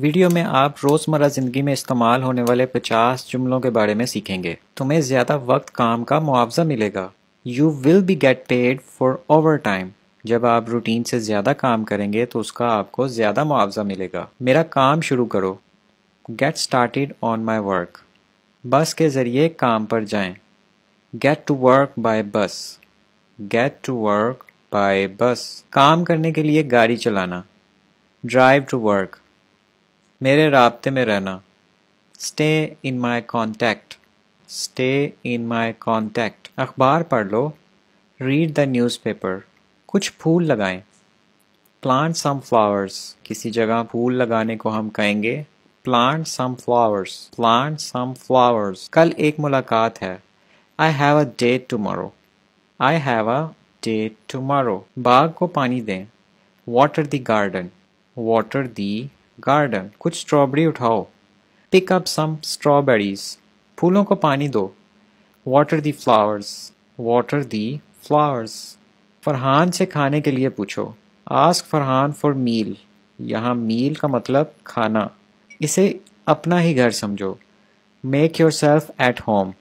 video में आप रोज़मर्रा ज़िंदगी में इस्तेमाल होने वाले 50 जुमलों के बारे में सीखेंगे तुम्हें ज़्यादा वक्त काम का मुआवजा मिलेगा you will be get paid for overtime जब आप रूटीन से ज़्यादा काम करेंगे तो उसका आपको ज़्यादा मुआवजा मिलेगा मेरा काम शुरू करो get started on my work bus के ज़रिए काम पर जाए get to work by bus get to work by bus काम करने के लिए गाड़ी चलाना ड्राइव टू वर्क मेरे रबते में रहना stay in my contact stay in my contact अखबार पढ़ लो रीड द न्यूज़ पेपर कुछ फूल लगाएं प्लांट सम फ्लावर्स किसी जगह फूल लगाने को हम कहेंगे plant some flowers plant some flowers कल एक मुलाकात है I have a date tomorrow I have a date tomorrow बाग को पानी दें water the garden water the garden कुछ स्ट्रॉबेरी उठाओ पिक अप सम स्ट्रॉबेरीज फूलों को पानी दो water the flowers water the flowers Farhan से खाने के लिए पूछो आस्क फरहान फॉर मील यहाँ मील का मतलब खाना इसे अपना ही घर समझो make yourself at home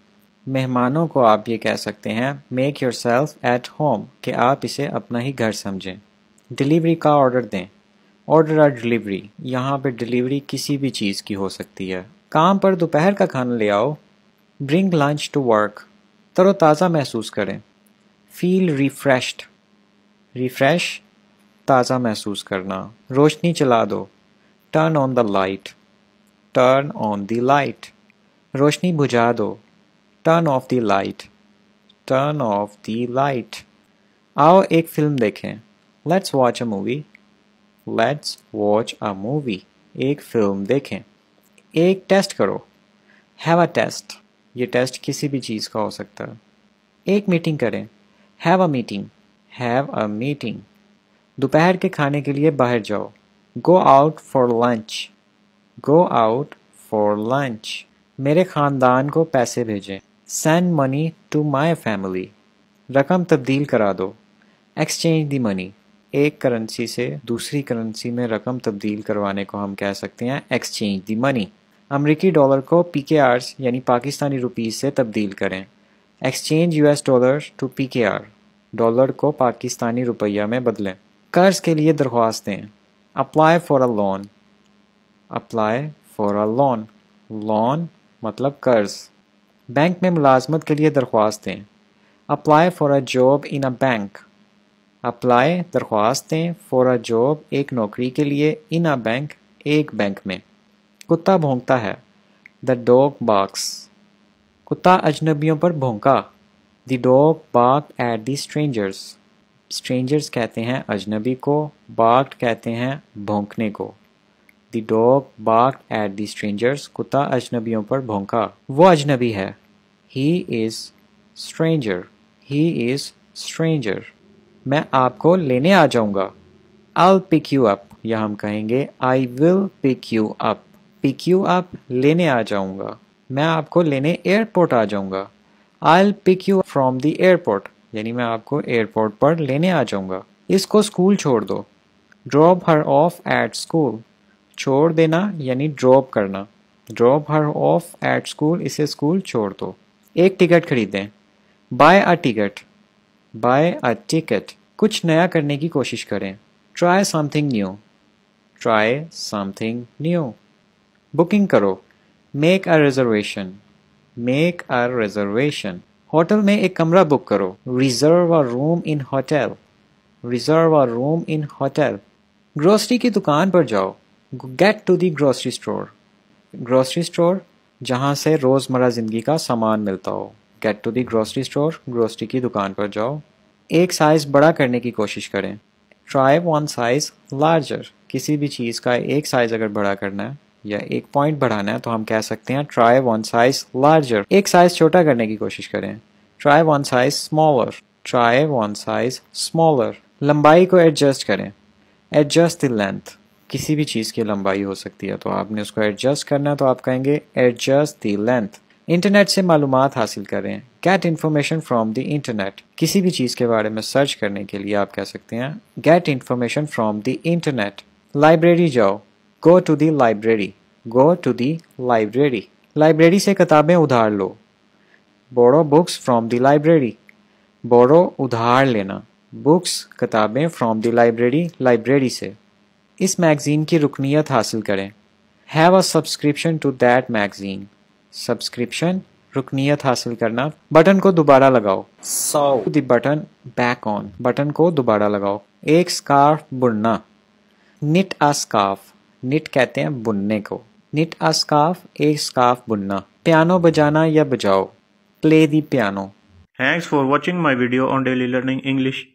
मेहमानों को आप ये कह सकते हैं make yourself at home कि आप इसे अपना ही घर समझें डिलीवरी का ऑर्डर दें ऑर्डर आर डिलीवरी यहाँ पर डिलीवरी किसी भी चीज़ की हो सकती है काम पर दोपहर का खाना ले आओ ब्रिंग लंच टू वर्क तरोताज़ा महसूस करें फील रिफ्रेश्ड रिफ्रेश ताज़ा महसूस करना रोशनी चला दो turn on the light turn on the light रोशनी बुझा दो turn off the light turn off the light आओ एक फिल्म देखें let's watch a movie let's watch a movie एक फिल्म देखें एक टेस्ट करो हैव अ टेस्ट ये टेस्ट किसी भी चीज़ का हो सकता है एक मीटिंग करें have a meeting have a meeting दोपहर के खाने के लिए बाहर जाओ go out for lunch go out for lunch मेरे ख़ानदान को पैसे भेजें send money to my family रकम तब्दील करा दो एक्सचेंज दी मनी एक करेंसी से दूसरी करेंसी में रकम तब्दील करवाने को हम कह सकते हैं एक्सचेंज दी मनी अमेरिकी डॉलर को पी के आर यानी पाकिस्तानी रुपीज़ से तब्दील करें exchange U S dollar to P K R dollar को पाकिस्तानी रुपया में बदलें कर्ज के लिए दरख्वास्त apply for a loan apply for a loan loan मतलब कर्ज बैंक में मुलाजमत के लिए दरख्वास्तें apply for a job in a bank apply दरख्वास्तें फॉर अ जॉब एक नौकरी के लिए इन अ बैंक एक बैंक में कुत्ता भोंकता है द डॉग बाक्स कुत्ता अजनबियों पर भोंका the dog bark at the strangers strangers कहते हैं अजनबी को बाग कहते हैं भोंकने को the dog bark at the strangers कुत्ता अजनबियों पर भोंका वो अजनबी है he is stranger he is stranger मैं आपको लेने आ जाऊंगा आई पिक यू अप या हम कहेंगे I will pick you up pick you up लेने आ जाऊंगा मैं आपको लेने एयरपोर्ट आ जाऊंगा I pick you from the airport यानी मैं आपको एयरपोर्ट पर लेने आ जाऊंगा इसको स्कूल छोड़ दो drop her off at school छोड़ देना यानी ड्रॉप करना drop her off at school इसे स्कूल छोड़ दो एक टिकट खरीदें buy a ticket buy a ticket कुछ नया करने की कोशिश करें try something new try something new booking करो make a reservation make a reservation hotel में एक कमरा बुक करो reserve a room in hotel reserve a room in hotel grocery की दुकान पर जाओ get to the grocery store grocery store जहाँ से रोज़मर्रा ज़िंदगी का सामान मिलता हो get to the grocery store grocery की दुकान पर जाओ एक साइज़ बड़ा करने की कोशिश करें ट्राई वन साइज़ लार्जर किसी भी चीज़ का एक साइज़ अगर बड़ा करना है या एक पॉइंट बढ़ाना है तो हम कह सकते हैं ट्राई वन साइज लार्जर एक साइज छोटा करने की कोशिश करें try one size smaller try one size smaller लंबाई को एडजस्ट करें एडजस्ट द लेंथ किसी भी चीज़ की लंबाई हो सकती है तो आपने उसको एडजस्ट करना है तो आप कहेंगे एडजस्ट द लेंथ इंटरनेट से मालूम हासिल करें get information from the internet किसी भी चीज़ के बारे में सर्च करने के लिए आप कह सकते हैं get information from the internet library जाओ go to the library go to the library library से किताबें उधार लो borrow books from the library borrow उधार लेना बुक्स किताबें फ्रॉम द लाइब्रेरी लाइब्रेरी से इस मैगज़ीन की रुकनीत हासिल करें have a subscription to that magazine subscription रुकनीत हासिल करना बटन को दोबारा लगाओ सौ बटन बैक ऑन बटन को दोबारा लगाओ एक स्कार्फ बुनना निट आ स्कार्फ निट कहते हैं बुनने को निट आ स्कार्फ एक स्कार्फ बुनना पियानो बजाना या बजाओ play the piano thanks for watching my video on daily learning English